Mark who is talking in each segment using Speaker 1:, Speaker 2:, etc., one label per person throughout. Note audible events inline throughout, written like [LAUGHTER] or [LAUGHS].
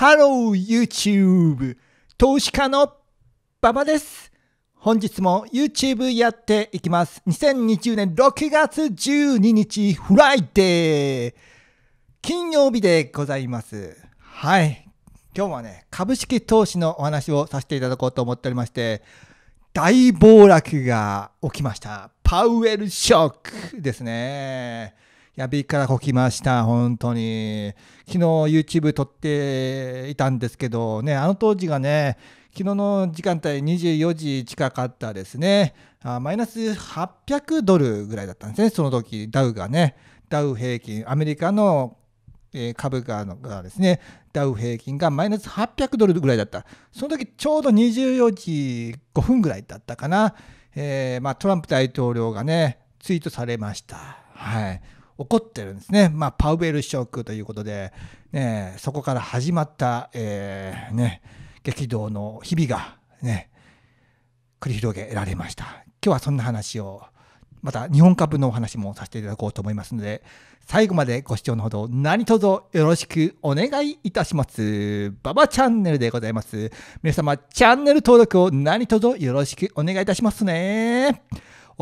Speaker 1: ハロー YouTube! 投資家の馬場です。本日も YouTube やっていきます。2020年6月12日フライデー金曜日でございます。はい。今日はね、株式投資のお話をさせていただこうと思っておりまして、大暴落が起きました。パウエルショックですね。やびからこきました、本当に。昨日 YouTube 撮っていたんですけどね、あの当時がね、昨日の時間帯24時近かったですね。マイナス800ドルぐらいだったんですね、その時、ダウがね。ダウ平均、アメリカの株価がですね、ダウ平均がマイナス800ドルぐらいだった。その時ちょうど24時5分ぐらいだったかな。えーまあ、トランプ大統領がね、ツイートされました。はい。起こってるんですね。まあ、パウエルショックということで、ね、そこから始まった、えー、ね、激動の日々が、ね、繰り広げられました。今日はそんな話を、また日本株のお話もさせていただこうと思いますので、最後までご視聴のほど何卒よろしくお願いいたします。ババチャンネルでございます。皆様、チャンネル登録を何卒よろしくお願いいたしますね。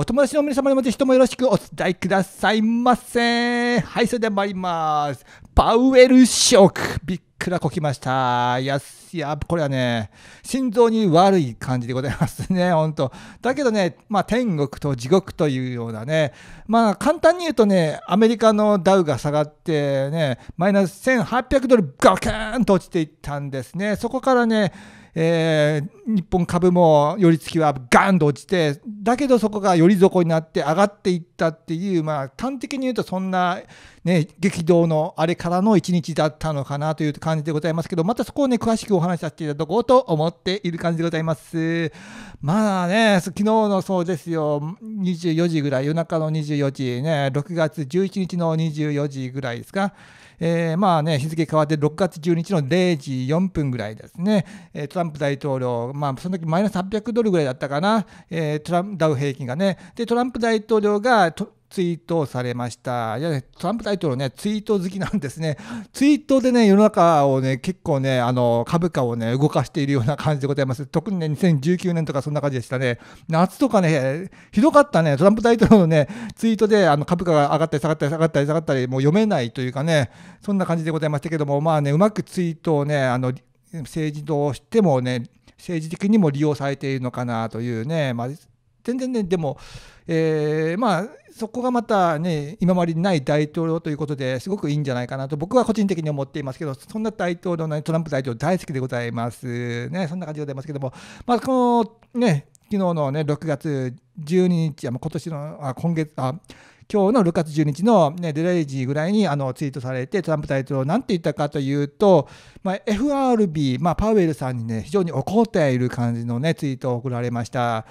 Speaker 1: お友達の皆様にもぜひともよろしくお伝えくださいませ。はい、それでは参ります。パウエルショック。びっくらこきました。いや、いや、これはね、心臓に悪い感じでございますね、本 [LAUGHS] 当だけどね、まあ、天国と地獄というようなね、まあ、簡単に言うとね、アメリカのダウが下がってね、マイナス1800ドル、ガキーンと落ちていったんですね。そこからね、えー、日本株も寄り付きはガンと落ちて、だけどそこが寄り底になって上がっていったっていう、まあ、端的に言うとそんな、ね、激動のあれからの一日だったのかなという感じでございますけど、またそこをね、詳しくお話しさせていただこうと思っている感じでございます。まあね、昨日のそうですよ、24時ぐらい、夜中の24時ね、6月11日の24時ぐらいですか。えー、まあね、日付変わって6月12日の0時4分ぐらいですね、えトランプ大統領、まあ、その時マイナス800ドルぐらいだったかな、えトランダウ平均がね。で、トランプ大統領が、ツイートされました。いや、ね、トランプ大統領ね、ツイート好きなんですね。ツイートでね、世の中をね、結構ね、あの、株価をね、動かしているような感じでございます。特にね、2019年とかそんな感じでしたね。夏とかね、ひどかったね、トランプ大統領のね、ツイートで、あの、株価が上がったり下がったり下がったり下がったり、もう読めないというかね、そんな感じでございましたけども、まあね、うまくツイートをね、あの、政治としてもね、政治的にも利用されているのかなというね、まあ、全然ね、でも、えー、まあ、そこがまたね、今までにない大統領ということですごくいいんじゃないかなと、僕は個人的に思っていますけど、そんな大統領の、ね、トランプ大統領大好きでございます。ね、そんな感じでございますけども、まあ、このね、昨日のね、6月12日、今年の、あ今月、あ今日の6月12日の、ね、デライジーぐらいにあのツイートされて、トランプ大統領、なんて言ったかというと、まあ、FRB、まあ、パウエルさんにね、非常に怒っている感じのね、ツイートを送られました。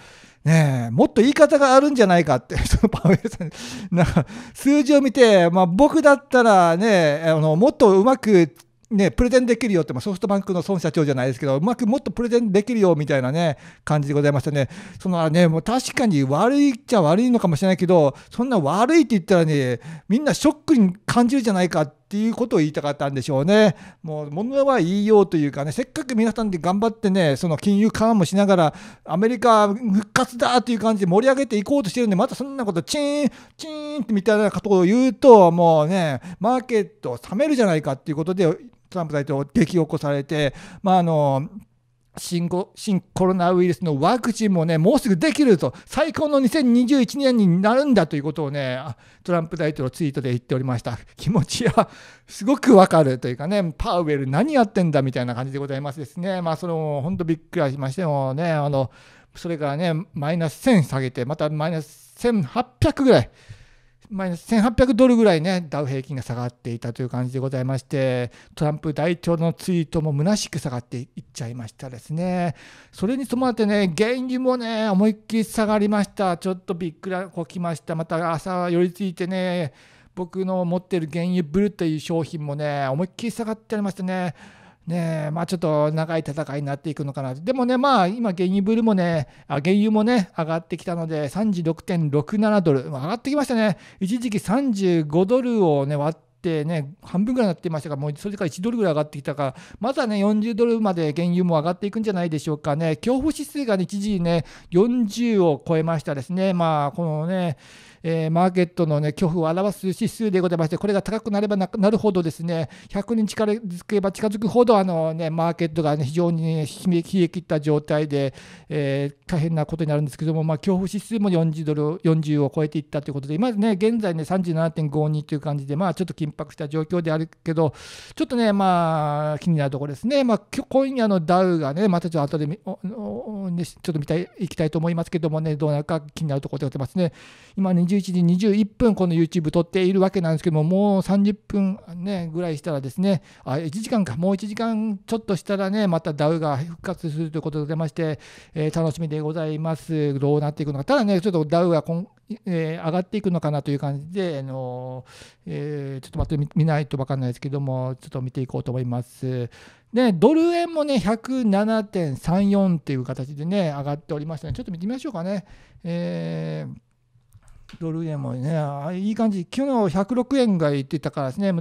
Speaker 1: ねえ、もっと言い方があるんじゃないかって、[LAUGHS] そのパウエルさん、なんか数字を見て、まあ、僕だったらね、あのもっとうまく、ね、プレゼンできるよって、まあ、ソフトバンクの孫社長じゃないですけど、うまくもっとプレゼンできるよみたいなね、感じでございましたね。そのね、もう確かに悪いっちゃ悪いのかもしれないけど、そんな悪いって言ったらね、みんなショックに感じるじゃないかって。っていうことを言いたかったんでしょうね。もう物は言いようというかね、せっかく皆さんで頑張ってね、その金融緩和もしながら、アメリカ復活だという感じで盛り上げていこうとしてるんで、またそんなこと、チーン、チーンってみたいなことを言うと、もうね、マーケット冷めるじゃないかっていうことで、トランプ大統領、激起こされて、まあ、あの、新新コロナウイルスのワクチンもね、もうすぐできると、最高の2021年になるんだということをね、トランプ大統領ツイートで言っておりました。[LAUGHS] 気持ちは [LAUGHS] すごくわかるというかね、パウエル何やってんだみたいな感じでございますですね。まあ、それも本当びっくりしましてもね、あの、それからね、マイナス1000下げて、またマイナス1800ぐらいマイナス1800ドルぐらいね、ダウ平均が下がっていたという感じでございまして、トランプ大統領のツイートも虚しく下がっていっちゃいましたですね。それに伴ってね、原油もね、思いっきり下がりました。ちょっとびっくらこきました。また朝寄りついてね、僕の持ってる原油ブルという商品もね、思いっきり下がってありましたね。ねまあ、ちょっと長い戦いになっていくのかな。でもね、まあ、今、原油ブルもね、原油もね、上がってきたので、36.67ドル、上がってきましたね。一時期35ドルをね、割ってね、半分ぐらいになっていましたが、もうそれから1ドルぐらい上がってきたから、まだね、40ドルまで原油も上がっていくんじゃないでしょうかね。恐怖指数がね、一時ね、40を超えましたですね。まあ、このね、えー、マーケットの、ね、恐怖を表す指数でございまして、これが高くなればなるほどですね、100に近づけば近づくほど、あのね、マーケットが、ね、非常に、ね、冷え切った状態で、えー、大変なことになるんですけども、まあ、恐怖指数も40ドル、40を超えていったということで、今ね、現在ね、37.52という感じで、まあ、ちょっと緊迫した状況であるけど、ちょっとね、まあ、気になるところですね。まあ、今夜のダウがね、またちょっと後でおお、ね、ちょっと見たい、いきたいと思いますけどもね、どうなるか気になるところでございますね。今20 21時21分、この YouTube 撮っているわけなんですけども、もう30分、ね、ぐらいしたらですね、あ、1時間か、もう1時間ちょっとしたらね、またダウが復活するということでまして、えー、楽しみでございます。どうなっていくのか。ただね、ちょっとダウがこん、えー、上がっていくのかなという感じで、あのー、えー、ちょっと待って見ないと分かんないですけども、ちょっと見ていこうと思います。で、ドル円もね、107.34っていう形でね、上がっておりましたね。ちょっと見てみましょうかね。えードル円もね、いい感じ、昨日106円がいってたからですね、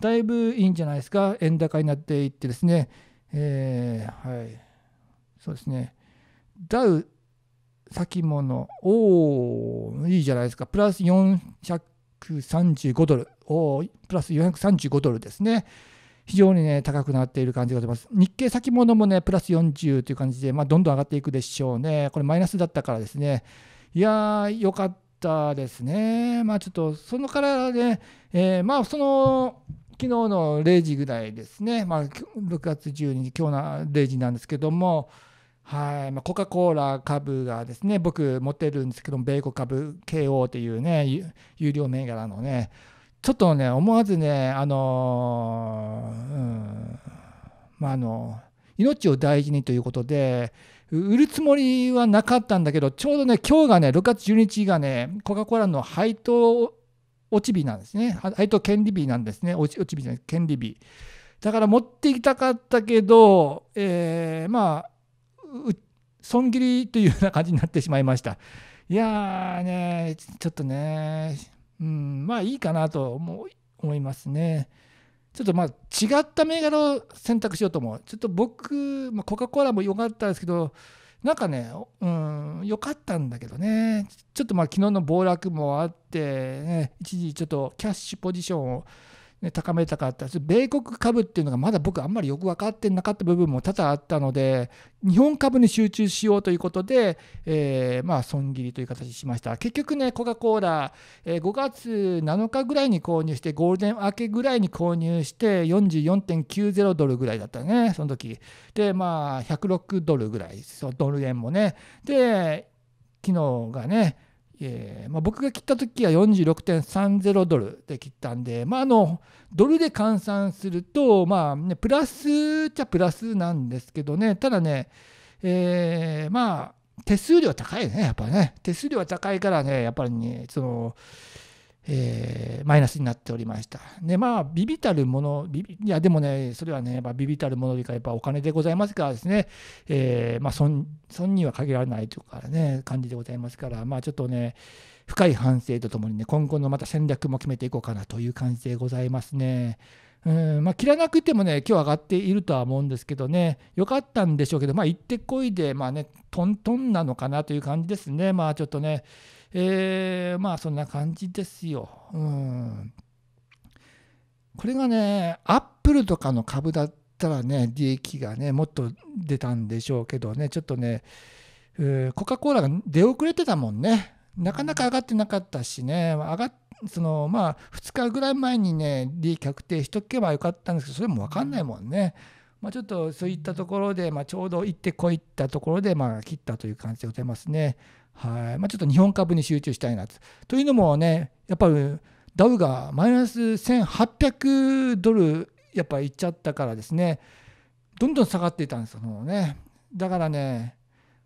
Speaker 1: だいぶいいんじゃないですか、円高になっていってですね、えー、はい、そうですね、ダウ先物、おお、いいじゃないですか、プラス435ドル、おお、プラス435ドルですね。非常にね、高くなっている感じがします。日経先物もね、プラス40という感じで、まあ、どんどん上がっていくでしょうね。これマイナスだったからですね。いやー、よかった。たですね。まあちょっとそのからね、えー、まあその昨日の0時ぐらいですね、まあ、6月12日、今日の0時なんですけども、はいまあ、コカ・コーラ株がですね、僕持ってるんですけど米国株 KO っていうね、有料銘柄のね、ちょっとね、思わずね、あのー、うん、まああのー命を大事にということで、売るつもりはなかったんだけど、ちょうどね、今日がね、6月12日がね、コカ・コーラの配当落ち日なんですね。配当権利日なんですね。落ち日じゃない、権利日。だから持っていきたかったけど、えー、まあ、損切りというような感じになってしまいました。いやーね、ちょっとね、うん、まあいいかなと思いますね。ちょっとまあ違った銘柄を選択しようと思う。ちょっと僕、まあ、コカ・コーラも良かったですけど、なんかね、うん、良かったんだけどね、ちょっとまあ昨日の暴落もあって、ね、一時ちょっとキャッシュポジションをね、高めたかった米国株っていうのがまだ僕あんまりよく分かってなかった部分も多々あったので日本株に集中しようということで、えー、まあ損切りという形しました結局ねコカ・コーラ、えー、5月7日ぐらいに購入してゴールデン明けぐらいに購入して44.90ドルぐらいだったねその時でまあ106ドルぐらいドル円もねで昨日がねえーまあ、僕が切った時は46.30ドルで切ったんで、まあ、あのドルで換算すると、まあね、プラスっちゃプラスなんですけどねただね、えー、まあ手数料高いねやっぱね手数料は高いからねやっぱりねそのえー、マイナスになっておりました。で、まあ、ビビたるもの、ビいや、でもね、それはね、まあ、ビビたるものいうか、やっぱお金でございますからですね、えー、まあ損、損には限らないというかね、感じでございますから、まあ、ちょっとね、深い反省とともにね、今後のまた戦略も決めていこうかなという感じでございますね。うんまあ、切らなくてもね、今日上がっているとは思うんですけどね、よかったんでしょうけど、まあ、行ってこいで、まあね、トントンなのかなという感じですね、まあちょっとね、えー、まあそんな感じですよ。うんこれがねアップルとかの株だったらね利益がねもっと出たんでしょうけどねちょっとね、コカ・コーラが出遅れてたもんねなかなか上がってなかったしね上がそのまあ2日ぐらい前にね利益確定しとけばよかったんですけどそれも分かんないもんね。まあ、ちょっとそういったところで、まあ、ちょうど行ってこいったところで、まあ、切ったという感じでございますね。はいまあ、ちょっと日本株に集中したいなと。というのもね、やっぱりダウがマイナス1800ドルやっぱいっちゃったからですね、どんどん下がっていたんですそのね。だからね、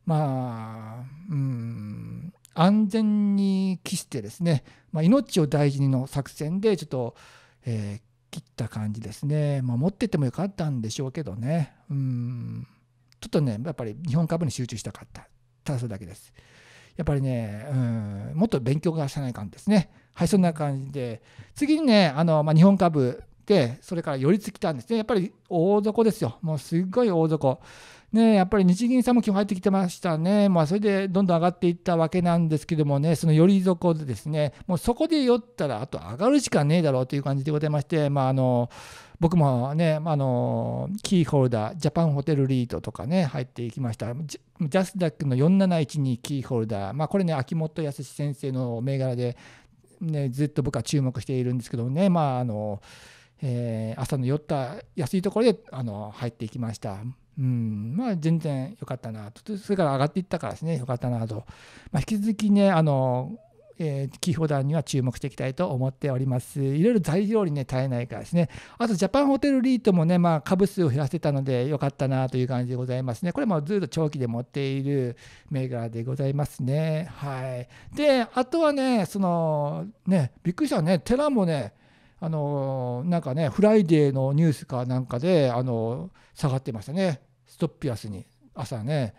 Speaker 1: まあ、うん、安全に期してですね、まあ、命を大事にの作戦でちょっと、えー、切った感じですね。まあ、持ってってもよかったんでしょうけどね、うん、ちょっとね、やっぱり日本株に集中したかった。ただそれだけです。やっぱりね、うん、もっと勉強がしない感じですね。はい、そんな感じで、次にね、あのまあ、日本株て、それから寄りつきたんですね。やっぱり大底ですよ。もうすっごい大底。ね、やっぱり日銀さんも基本入ってきてましたね、まあ、それでどんどん上がっていったわけなんですけどもね、その寄り底でですね、もうそこで酔ったら、あと上がるしかねえだろうという感じでございまして、まあ、あの僕もね、あのキーホルダー、ジャパンホテルリートとかね、入っていきました、ジャスダックの4712キーホルダー、まあ、これね、秋元康先生の銘柄で、ね、ずっと僕は注目しているんですけどもね、まああのえー、朝の寄った安いところであの入っていきました。うん、まあ全然良かったなと。それから上がっていったからですね、良かったなと。まあ、引き続きね、あの、えー、キーホルダーには注目していきたいと思っております。いろいろ材料にね、耐えないからですね。あと、ジャパンホテルリートもね、まあ、株数を減らせたので、良かったなという感じでございますね。これもずっと長期で持っている銘柄でございますね。はい。で、あとはね、その、ね、びっくりしたね、テラもね、あのなんかねフライデーのニュースかなんかであの下がってましたねストッピアスに朝ね。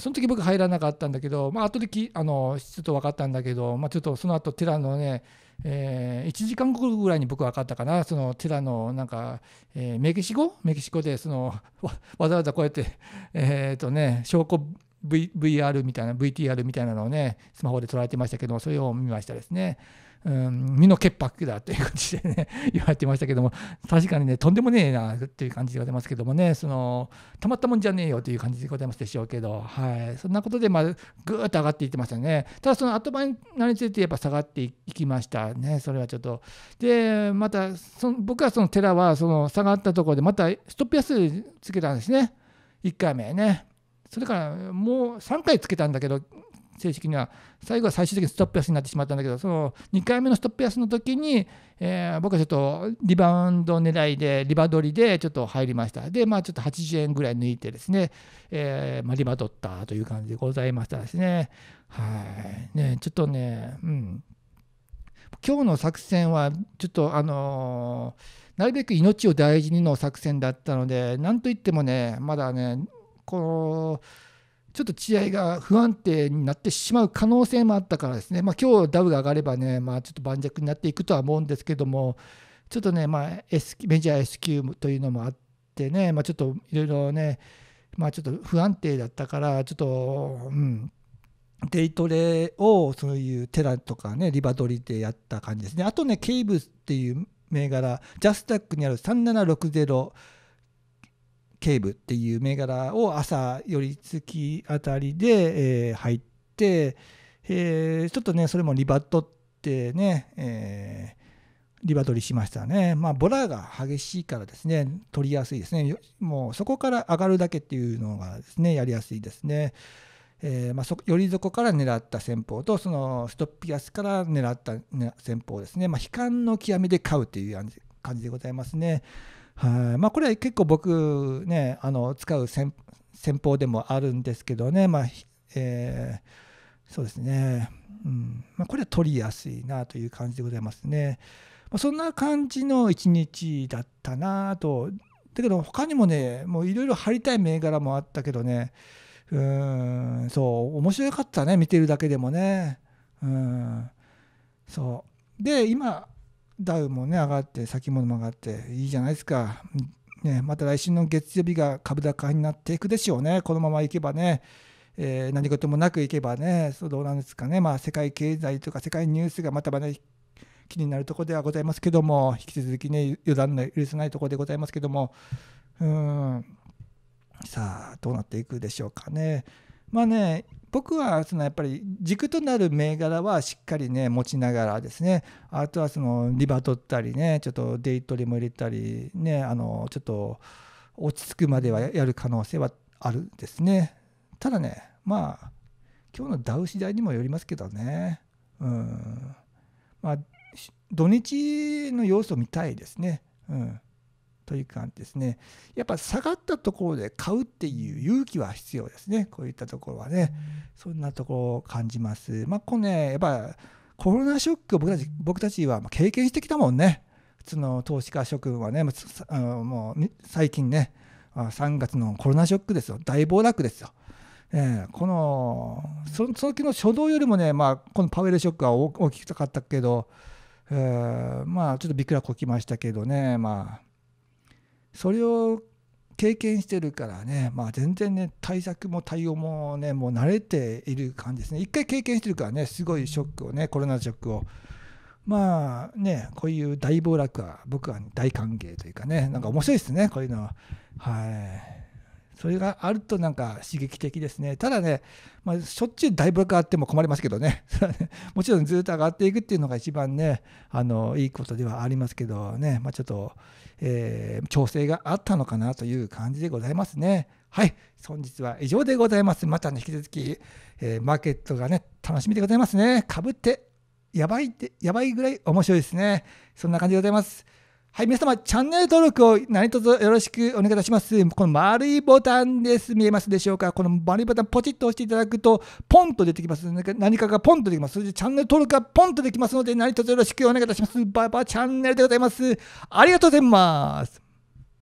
Speaker 1: その時僕入らなかったんだけど、まあ後できあのちょっと分かったんだけど、まあ、ちょっとその後テラのね、えー、1時間後ぐらいに僕分かったかな、そのテラのなんか、えー、メキシコメキシコでそのわざわざこうやって、えーとね、証拠 v r みたいな、VTR みたいなのをね、スマホで捉えてましたけど、それを見ましたですね。うん、身の潔白だという感じでね [LAUGHS] 言われてましたけども確かにねとんでもねえなという感じでございますけどもねそのたまったもんじゃねえよという感じでございますでしょうけど、はい、そんなことで、まあ、ぐーっと上がっていってましたねただその後場についてやっぱ下がっていきましたねそれはちょっとでまたその僕はその寺はその下がったところでまたストップ安つけたんですね1回目ねそれからもう3回つけたんだけど正式には最後は最終的にストップ安になってしまったんだけどその2回目のストップ安の時に、えー、僕はちょっとリバウンド狙いでリバ取りでちょっと入りましたでまあちょっと80円ぐらい抜いてですね、えー、まあ、リバ取ったという感じでございましたですねはいねちょっとねうん今日の作戦はちょっとあのー、なるべく命を大事にの作戦だったので何といってもねまだねこのちょっと血合が不安定になってしまう可能性もあったからですね、まあ、今日ダウが上がればね、まあ、ちょっと盤石になっていくとは思うんですけども、ちょっとね、まあ、S、メジャー S q というのもあってね、まあ、ちょっといろいろね、まあ、ちょっと不安定だったから、ちょっと、うん、デイトレをそういうテラとかね、リバドリでやった感じですね。あとね、ケイブスっていう銘柄、ジャスタックにある3760。警部っていう銘柄を朝寄り付きあたりで、えー、入って、えー、ちょっとねそれもリバットってね、えーリバトリしましたね。まあ、ボラが激しいからですね、取りやすいですね。もうそこから上がるだけっていうのがですね、やりやすいですね。えー、まあ、より底から狙った戦法と、そのストップ安から狙った戦法ですね、まあ、悲観の極みで買うという感じでございますね。はいまあ、これは結構僕ねあの使う戦法でもあるんですけどね、まあえー、そうですね、うんまあ、これは取りやすいなという感じでございますね。まあ、そんな感じの一日だったなと。だけど他にもねもういろいろ貼りたい銘柄もあったけどねうんそう面白かったね見てるだけでもね。うんそうで今ダウもね上がって先物も上がっていいじゃないですか、ね、また来週の月曜日が株高になっていくでしょうねこのままいけばね、えー、何事もなくいけばねそうどうなんですかね、まあ、世界経済とか世界ニュースがまたまね気になるところではございますけども引き続きね予断の許せないところでございますけどもうんさあどうなっていくでしょうかね。まあね僕はそのやっぱり軸となる銘柄はしっかりね持ちながらですねあとはそのリバ取ったりねちょっとデイトリも入れたりねあのちょっと落ち着くまではやる可能性はあるんですねただねまあ今日のダウ次第にもよりますけどねうんまあ土日の様子を見たいですねうんという感じですね。やっぱ下がったところで買うっていう勇気は必要ですね。こういったところはね。そんなところを感じます。まあ、これね、やっぱコロナショック僕たち、僕たちは経験してきたもんね。普通の投資家諸君はね、あのもう最近ね、3月のコロナショックですよ。大暴落ですよ。えー、このその時の初動よりもね、まあ、このパウエルショックは大きかったけど、えー、まあちょっとびっくらこきましたけどね、まあ、それを経験してるからね、まあ、全然ね対策も対応もねもう慣れている感じですね一回経験してるからねすごいショックをねコロナショックをまあねこういう大暴落は僕は大歓迎というかねなんか面白いですねこういうのははい。それがあるとなんか刺激的ですね。ただね、まあ、しょっちゅうだいぶ上がっても困りますけどね。[LAUGHS] もちろんずっと上がっていくっていうのが一番ね、あのいいことではありますけどね、まあ、ちょっと、えー、調整があったのかなという感じでございますね。はい、本日は以上でございます。またね、引き続き、えー、マーケットがね、楽しみでございますね。株ってやばいって、やばいぐらい面白いですね。そんな感じでございます。はい、皆様、チャンネル登録を何卒よろしくお願いいたします。この丸いボタンです。見えますでしょうかこの丸いボタン、ポチッと押していただくと、ポンと出てきます。何かがポンとできます。それでチャンネル登録がポンとできますので、何卒よろしくお願いいたします。バイバイチャンネルでございます。ありがとうございます。